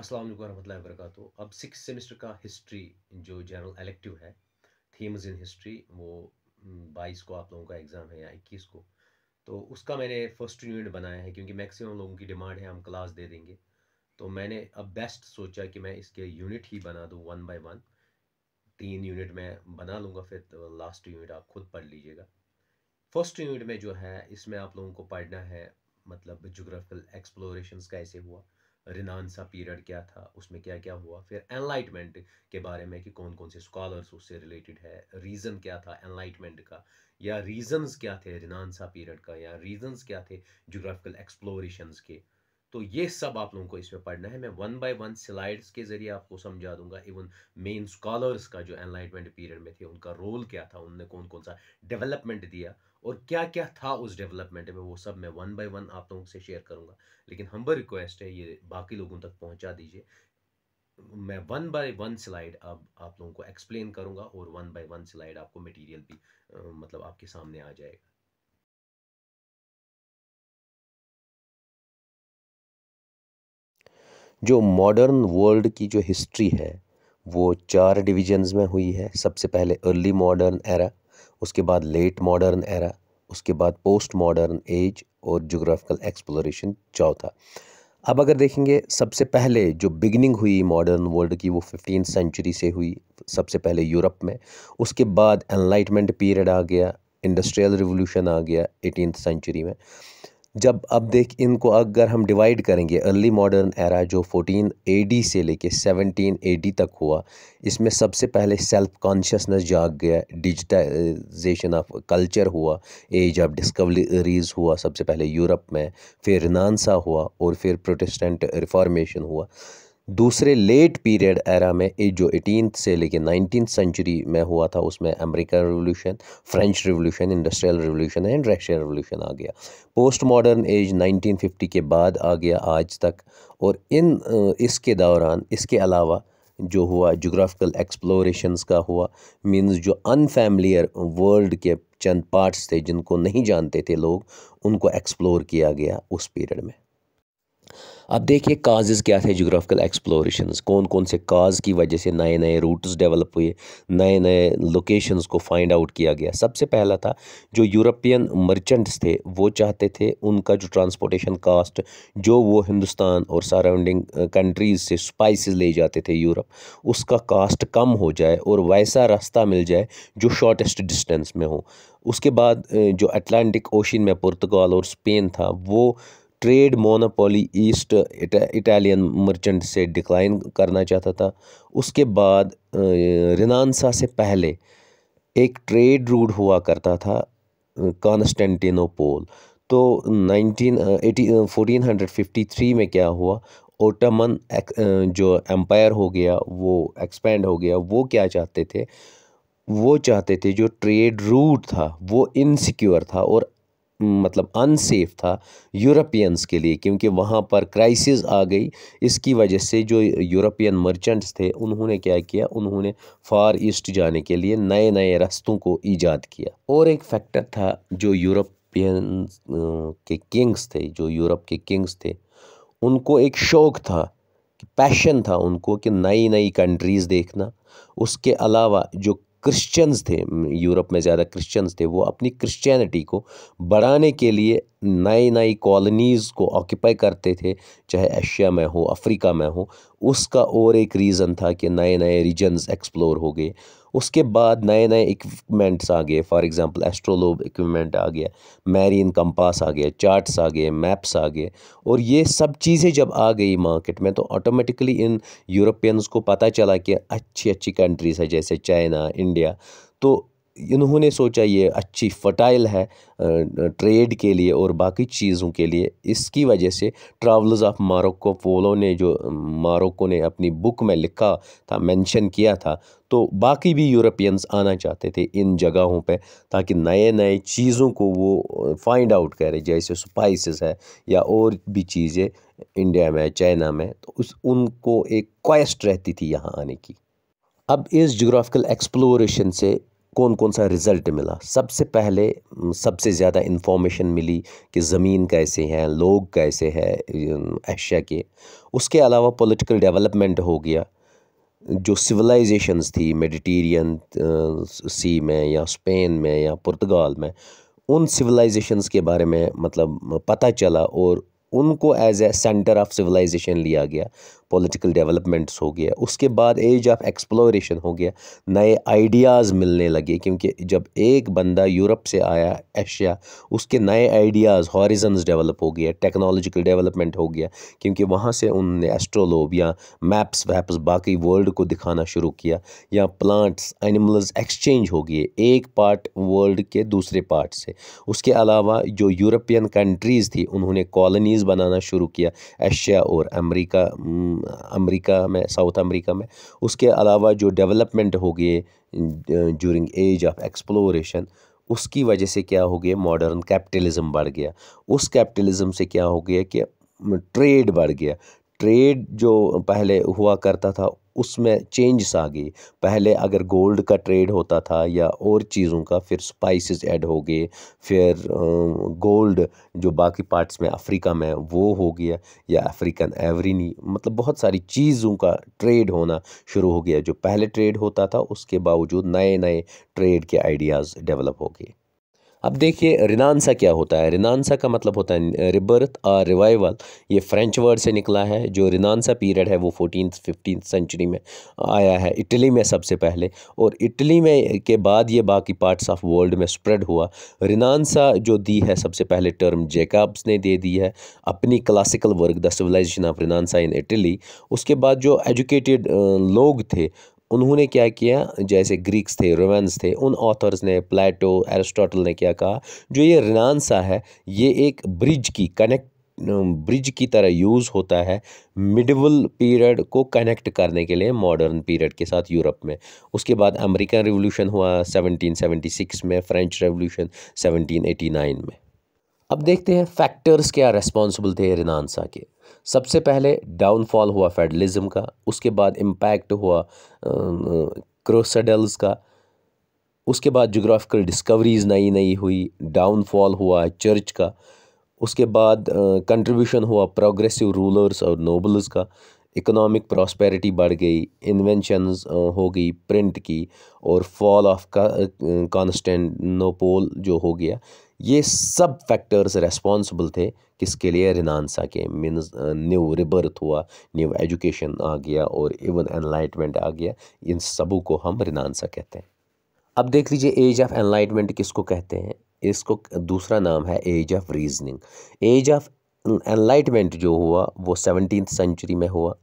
अस्सलाम वालेकुम वरक अब सिक्स सेमेस्टर का हिस्ट्री जो जनरल एलेक्टिव है थीम्स इन हिस्ट्री वो हम्म, बाईस को आप लोगों का एग्ज़ाम है या इक्कीस को तो उसका मैंने फ़र्स्ट यूनिट बनाया है क्योंकि मैक्सिमम लोगों की डिमांड है हम क्लास दे देंगे तो मैंने अब बेस्ट सोचा कि मैं इसके यूनिट ही बना दूँ वन बाई वन तीन यूनिट मैं बना लूँगा फिर तो लास्ट यूनिट आप खुद पढ़ लीजिएगा फर्स्ट यूनिट में जो है इसमें आप लोगों को पढ़ना है मतलब जोग्राफिकल एक्सप्लोरेशंस कैसे हुआ रिनानसा पीरियड क्या था उसमें क्या क्या हुआ फिर एनलाइटमेंट के बारे में कि कौन कौन से स्कॉलर्स उससे रिलेटेड है रीज़न क्या था एनलाइटमेंट का या रीजंस क्या थे रिनानसा पीरियड का या रीजंस क्या थे जोग्राफिकल एक्सप्लोरेशंस के तो ये सब आप लोगों को इसमें पढ़ना है मैं वन बाय वन स्लाइड्स के जरिए आपको समझा दूंगा इवन मेन स्कॉलर्स का जो एनलाइटमेंट पीरियड में थे उनका रोल क्या था उनने कौन कौन सा डेवलपमेंट दिया और क्या क्या था उस डेवलपमेंट में वो सब मैं वन बाय वन आप लोगों से शेयर करूंगा लेकिन हम्बर रिक्वेस्ट है ये बाकी लोगों तक पहुँचा दीजिए मैं वन बाय वन स्लाइड अब आप लोगों को एक्सप्लेन करूँगा और वन बाय वन स्लाइड आपको मटीरियल भी मतलब आपके सामने आ जाएगा जो मॉडर्न वर्ल्ड की जो हिस्ट्री है वो चार डिविजन्स में हुई है सबसे पहले अर्ली मॉडर्न एरा उसके बाद लेट मॉडर्न एरा उसके बाद पोस्ट मॉडर्न एज और जोग्राफिकल एक्सप्लोरेशन चौथा अब अगर देखेंगे सबसे पहले जो बिगनिंग हुई मॉडर्न वर्ल्ड की वो फिफ्टीन सेंचुरी से हुई सबसे पहले यूरोप में उसके बाद एनलाइटमेंट पीरियड आ गया इंडस्ट्रियल रिवोल्यूशन आ गया एटीन सेंचुरी में जब अब देख इनको अगर हम डिवाइड करेंगे अर्ली मॉडर्न एरा जो 14 एडी से लेके 17 एडी तक हुआ इसमें सबसे पहले सेल्फ कॉन्शियसनेस जाग गया डिजिटाइजेशन ऑफ कल्चर हुआ एज ऑफ डिस्कवरीज हुआ सबसे पहले यूरोप में फिर रिनानसा हुआ और फिर प्रोटेस्टेंट रिफॉर्मेशन हुआ दूसरे लेट पीरियड एरा में जो एटीन से लेकर नाइनटीन सेंचुरी में हुआ था उसमें American revolution French revolution industrial revolution and Russian revolution आ गया पोस्ट मॉडर्न एज 1950 के बाद आ गया आज तक और इन इसके दौरान इसके अलावा जो हुआ जोग्राफिकल एक्सप्लोरेशंस का हुआ मींस जो अनफैमिलियर वर्ल्ड के चंद पार्ट्स थे जिनको नहीं जानते थे लोग उनको एक्सप्लोर किया गया उस पीरियड में अब देखिए काजेज़ क्या थे जोग्राफिकल एक्सप्लोरेशन कौन कौन से काज की वजह से नए नए रूट्स डेवलप हुए नए नए लोकेशंस को फाइंड आउट किया गया सबसे पहला था जो यूरोपियन मर्चेंट्स थे वो चाहते थे उनका जो ट्रांसपोर्टेशन कास्ट जो वो हिंदुस्तान और सराउंडिंग कंट्रीज़ से स्पाइस ले जाते थे यूरोप उसका कास्ट कम हो जाए और वैसा रास्ता मिल जाए जो शॉर्टेस्ट डिस्टेंस में हो उसके बाद जो अटलांटिक ओशन में पुर्तगाल और स्पेन था वो trade monopoly east Italian merchant से डिक्लाइन करना चाहता था उसके बाद रिनानसा से पहले एक ट्रेड रूट हुआ करता था कॉन्स्टेंटिनोपोल तो 1453 में क्या हुआ ओटमन जो एम्पायर हो गया वो एक्सपेंड हो गया वो क्या चाहते थे वो चाहते थे जो ट्रेड रूट था वो इनसिक्योर था और मतलब अनसेफ था यूरोपियंस के लिए क्योंकि वहाँ पर क्राइसिस आ गई इसकी वजह से जो यूरोपियन मर्चेंट्स थे उन्होंने क्या किया उन्होंने फार ईस्ट जाने के लिए नए नए रास्तों को ईजाद किया और एक फैक्टर था जो यूरोपियन के किंग्स थे जो यूरोप के किंग्स थे उनको एक शौक़ था पैशन था उनको कि नई नई कंट्रीज़ देखना उसके अलावा जो क्रिश्चियंस थे यूरोप में ज़्यादा क्रिश्चियंस थे वो अपनी क्रिश्चियनिटी को बढ़ाने के लिए नई नई कॉलोनीज़ को ऑक्यूपाई करते थे चाहे एशिया में हो अफ्रीका में हो उसका और एक रीज़न था कि नए नए रीजन्स एक्सप्लोर हो गए उसके बाद नए नए इक्विपमेंट्स आ गए फॉर एग्जांपल एस्ट्रोलोब इक्विपमेंट आ गया मैरिन कंपास आ गया चार्ट्स आ गए मैप्स आ गए और ये सब चीज़ें जब आ गई मार्केट में तो ऑटोमेटिकली इन यूरोपियंस को पता चला कि अच्छी अच्छी कंट्रीज़ है जैसे चाइना इंडिया तो इन्होंने सोचा ये अच्छी फ़र्टाइल है ट्रेड के लिए और बाकी चीज़ों के लिए इसकी वजह से ट्रैवल्स ऑफ मारोको पोलो ने जो मारोको ने अपनी बुक में लिखा था मेंशन किया था तो बाकी भी यूरोपियंस आना चाहते थे इन जगहों पे ताकि नए नए चीज़ों को वो फाइंड आउट करें जैसे स्पाइसेस है या और भी चीज़ें इंडिया में चाइना में तो उस उनको एक क्वेस्ट रहती थी यहाँ आने की अब इस जोग्राफिकल एक्सप्लोरेशन से कौन कौन सा रिज़ल्ट मिला सबसे पहले सबसे ज़्यादा इन्फॉर्मेशन मिली कि ज़मीन कैसे है लोग कैसे है एशिया के उसके अलावा पॉलिटिकल डेवलपमेंट हो गया जो सिविलाइजेशंस थी मेडिटेरियन सी में या स्पेन में या पुर्तगाल में उन सिविलाइजेशंस के बारे में मतलब पता चला और उनको as a centre of civilisation लिया गया पॉलिटिकल डेवलपमेंट्स हो गया उसके बाद एज ऑफ एक्सप्लोरेशन हो गया नए आइडियाज़ मिलने लगे क्योंकि जब एक बंदा यूरोप से आया एशिया उसके नए आइडियाज़ हॉरिजन्स डेवलप हो गया टेक्नोलॉजिकल डेवलपमेंट हो गया क्योंकि वहाँ से उनने एस्ट्रोलोब या मैप्स वैप्स बाकी वर्ल्ड को दिखाना शुरू किया या प्लांट्स एनिमल्स एक्सचेंज हो गए एक पार्ट वर्ल्ड के दूसरे पार्ट से उसके अलावा जो यूरोपियन कंट्रीज़ थी उन्होंने कॉलोनीज़ बनाना शुरू किया एशिया और अमेरिका अमेरिका में साउथ अमेरिका में उसके अलावा जो डेवलपमेंट हो गए जूरिंग एज ऑफ एक्सप्लोरेशन उसकी वजह से क्या हो गया मॉडर्न कैपिटलिज्म बढ़ गया उस कैपिटलिज्म से क्या हो गया कि ट्रेड बढ़ गया ट्रेड जो पहले हुआ करता था उसमें चेंजस आ गए पहले अगर गोल्ड का ट्रेड होता था या और चीज़ों का फिर स्पाइसेस ऐड हो गए फिर गोल्ड जो बाकी पार्ट्स में अफ्रीका में वो हो गया या अफ्रीकन एवरीनी मतलब बहुत सारी चीज़ों का ट्रेड होना शुरू हो गया जो पहले ट्रेड होता था उसके बावजूद नए नए ट्रेड के आइडियाज़ डेवलप हो गए अब देखिए रिनानसा क्या होता है रिनानसा का मतलब होता है रिबर्थ और रिवाइवल ये फ्रेंच वर्ड से निकला है जो रिनानसा पीरियड है वो फोर्टीन फिफ्टीन सेंचुरी में आया है इटली में सबसे पहले और इटली में के बाद ये बाकी पार्ट्स ऑफ वर्ल्ड में स्प्रेड हुआ रिनानसा जो दी है सबसे पहले टर्म जेकब्स ने दे दी है अपनी classical work the civilisation of renaissance in Italy उसके बाद जो एजुकेटेड लोग थे उन्होंने क्या किया जैसे ग्रीक्स थे रोमन्स थे उन ऑथर्स ने प्लेटो एरिस्टोटल ने क्या कहा जो ये रिनानसा है ये एक ब्रिज की कनेक्ट ब्रिज की तरह यूज़ होता है मिडवल पीरियड को कनेक्ट करने के लिए मॉडर्न पीरियड के साथ यूरोप में उसके बाद अमेरिकन रिवॉल्यूशन हुआ 1776 में फ्रेंच रेवोल्यूशन 1789 में अब देखते हैं फैक्टर्स क्या रेस्पॉन्सिबल थे रिनानसा के सबसे पहले डाउनफॉल हुआ फेडरलिज्म का उसके बाद इम्पैक्ट हुआ क्रोसडल्स का उसके बाद जोग्राफिकल डिस्कवरीज नई नई हुई डाउनफॉल हुआ चर्च का उसके बाद कंट्रीब्यूशन हुआ प्रोग्रेसिव रूलर्स और नोबल्स का इकोनॉमिक प्रॉस्पेरिटी बढ़ गई इन्वेंशंस हो गई प्रिंट की और फॉल ऑफ का कॉन्स्टेंटनोपोल जो हो गया ये सब फैक्टर्स रेस्पॉन्सिबल थे किसके लिए रिनानसा के मीन्स न्यू रिबर्थ हुआ न्यू एजुकेशन आ गया और इवन एनलाइटमेंट आ गया इन सबों को हम रिनानसा कहते हैं अब देख लीजिए एज ऑफ एनलाइटमेंट किसको कहते हैं इसको दूसरा नाम है age of reasoning age of enlightenment जो हुआ वो सेवनटीन सेंचुरी में हुआ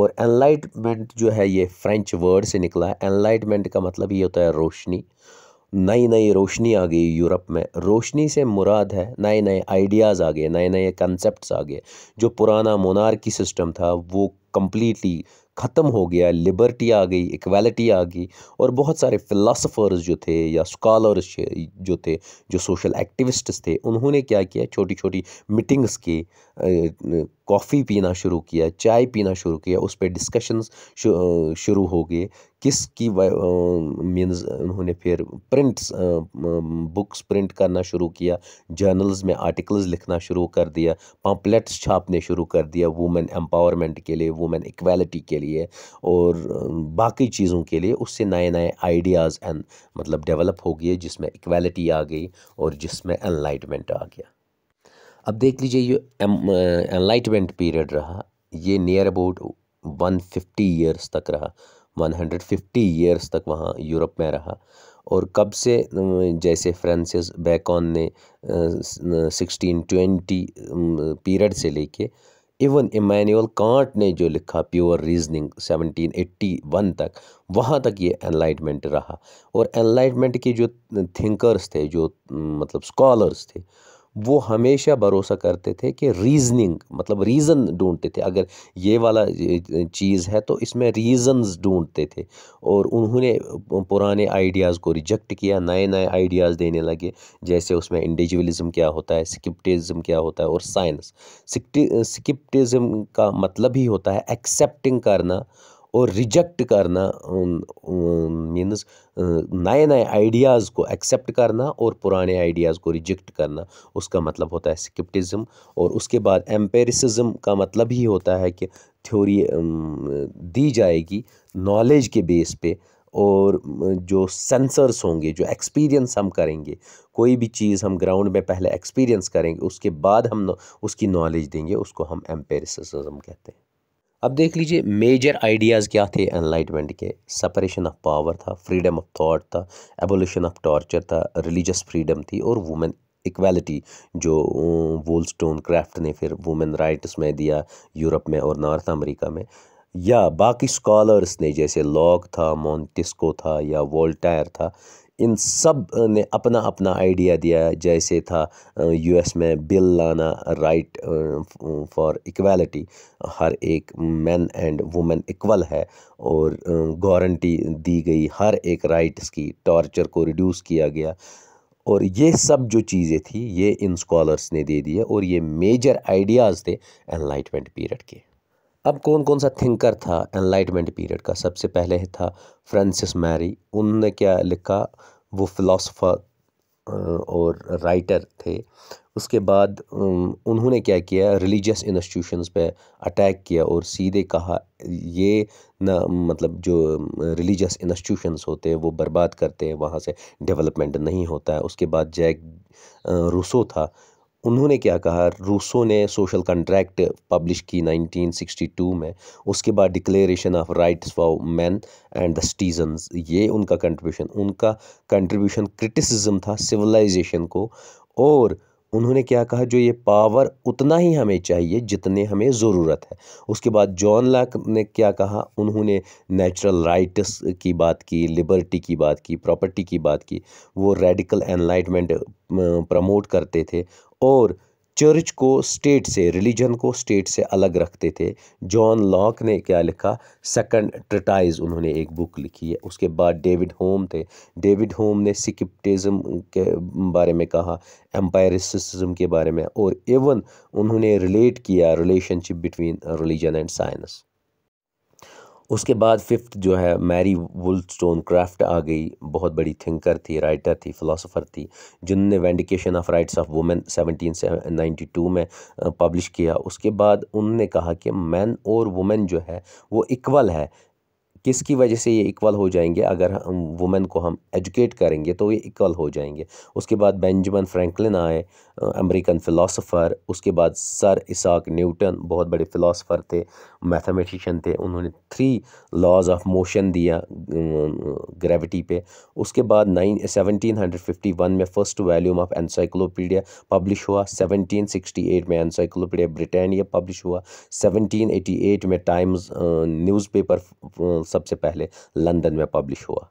और एनलाइटमेंट जो है ये फ्रेंच वर्ड से निकला है एनलाइटमेंट का मतलब ये होता है रोशनी नई नई रोशनी आ गई यूरोप में रोशनी से मुराद है नए नए आइडियाज़ आ गए नए नए कंसेप्ट आ गए जो पुराना मोनार्की सिस्टम था वो कम्प्लीटली ख़त्म हो गया लिबर्टी आ गई इक्वालिटी आ गई और बहुत सारे फ़िलासफ़र्स जो थे या स्कॉलर्स जो थे जो सोशल एक्टिविस्ट्स थे उन्होंने क्या किया छोटी छोटी मीटिंग्स की कॉफ़ी पीना शुरू किया चाय पीना शुरू किया उस पर डिस्कशंस शुरू हो गए किसकी मीन्स उन्होंने फिर प्रिंट्स बुक्स प्रिंट करना शुरू किया जर्नल्स में आर्टिकल्स लिखना शुरू कर दिया पम्पलेट्स छापने शुरू कर दिया वुमेन एम्पावरमेंट के लिए वुमेन इक्वालिटी के लिए और बाकी चीज़ों के लिए उससे नए नए आइडियाज़ एंड मतलब डेवलप हो गए जिसमें इक्वालिटी आ गई और जिसमें एनलाइटमेंट आ गया अब देख लीजिए ये एनलाइटमेंट पीरियड रहा ये near about one fifty years तक रहा वन हंड्रेड फिफ्टी ईयर्स तक वहाँ यूरोप में रहा और कब से जैसे फ्रांसिस बैकॉन ने सिक्सटीन ट्वेंटी पीरियड से लेके इवन इमैनुअल कांट ने जो लिखा प्योर रीजनिंग 1781 तक वहाँ तक ये एनलाइटमेंट रहा और एनलाइटमेंट के जो थिंकर्स थे जो मतलब स्कॉलर्स थे वो हमेशा भरोसा करते थे कि रीज़निंग मतलब रीज़न ढूंढते थे अगर ये वाला चीज़ है तो इसमें रीज़न्स ढूंढते थे और उन्होंने पुराने आइडियाज़ को रिजेक्ट किया नए नए आइडियाज़ देने लगे जैसे उसमें इंडिविजुअलिज्म क्या होता है स्किप्टिज़म क्या होता है और साइंस स्किप्टिज़म का मतलब ही होता है एक्सेप्टिंग करना और रिजेक्ट करना मीनस uh, नए नए आइडियाज़ को एक्सेप्ट करना और पुराने आइडियाज़ को रिजेक्ट करना उसका मतलब होता है स्किप्टिज़म और उसके बाद एम्पेरिसिज्म का मतलब ही होता है कि थ्योरी um, दी जाएगी नॉलेज के बेस पे और uh, जो सेंसर्स होंगे जो एक्सपीरियंस हम करेंगे कोई भी चीज़ हम ग्राउंड में पहले एक्सपीरियंस करेंगे उसके बाद हम उसकी नॉलेज देंगे उसको हम एम्पेरिसिज्म कहते हैं अब देख लीजिए मेजर आइडियाज़ क्या थे एनलाइटमेंट के सेपरेशन ऑफ पावर था फ्रीडम ऑफ थॉट था एबोल्यूशन ऑफ टॉर्चर था रिलीजियस फ्रीडम थी और वुमेन इक्वालिटी जो वोल स्टोन क्राफ्ट ने फिर वुमेन राइट्स में दिया यूरोप में और नॉर्थ अमेरिका में या बाकी स्कॉलर्स ने जैसे लॉक था मोन्टिस्को था या वोल्टायर था इन सब ने अपना अपना आइडिया दिया जैसे था यूएस में बिल लाना राइट फॉर इक्वालिटी हर एक मैन एंड वुमेन इक्वल है और गारंटी दी गई हर एक राइट्स की टॉर्चर को रिड्यूस किया गया और ये सब जो चीज़ें थी ये इन स्कॉलर्स ने दे दिए और ये मेजर आइडियाज़ थे एनलाइटमेंट पीरियड के अब कौन कौन सा थिंकर था एनलाइटमेंट पीरियड का सबसे पहले था फ्रांसिस मैरी उनने क्या लिखा वो फिलासफ़र और राइटर थे उसके बाद उन्होंने क्या किया रिलीजियस इंस्टीट्यूशंस पे अटैक किया और सीधे कहा ये ना मतलब जो रिलीजियस इंस्टीट्यूशंस होते हैं वो बर्बाद करते हैं वहाँ से डेवलपमेंट नहीं होता है उसके बाद जैक रूसो था उन्होंने क्या कहा रूसो ने सोशल कंट्रैक्ट पब्लिश की 1962 में उसके बाद declaration of rights for man and the citizen ये उनका कंट्रीब्यूशन उनका कंट्रीब्यूशन क्रिटिसिज्म था सिविलाइजेशन को और उन्होंने क्या कहा जो ये पावर उतना ही हमें चाहिए जितने हमें ज़रूरत है उसके बाद जॉन लॉक ने क्या कहा उन्होंने नेचुरल राइट्स की बात की लिबर्टी की बात की प्रॉपर्टी की बात की वो रेडिकल एनलाइटमेंट प्रमोट करते थे और चर्च को स्टेट से रिलीजन को स्टेट से अलग रखते थे जॉन लॉक ने क्या लिखा सेकंड ट्रटाइज उन्होंने एक बुक लिखी है उसके बाद डेविड होम थे डेविड होम ने सिकिप्टिज़म के बारे में कहा एम्पायरिसम के बारे में और इवन उन्होंने रिलेट किया relationship between religion and science उसके बाद फिफ्थ जो है मैरी स्टोन क्राफ्ट आ गई बहुत बड़ी थिंकर थी राइटर थी फ़िलासफ़र थी जिनने vindication of rights of women seventeen ninety two में पब्लिश किया उसके बाद उनने कहा कि मैन और वुमेन जो है वो इक्वल है किसकी वजह से ये इक्वल हो जाएंगे अगर हम वुमेन को हम एजुकेट करेंगे तो ये इक्वल हो जाएंगे उसके बाद बेंजामिन फ्रैंकलिन आए अमेरिकन फ़िलासफ़र उसके बाद सर इसाक न्यूटन बहुत बड़े फ़िलासफ़र थे मैथमेटिशियन थे उन्होंने थ्री लॉज ऑफ मोशन दिया ग्रेविटी पे उसके बाद nine seventeen hundred fifty one में first volume of encyclopaedia publish हुआ सेवनटीन सिक्सटी एट में एनसाइक्लोपीडिया ब्रिटानिया पब्लिश हुआ सेवनटीन एटी एट में टाइम्स न्यूज़पेपर सबसे पहले लंदन में पब्लिश हुआ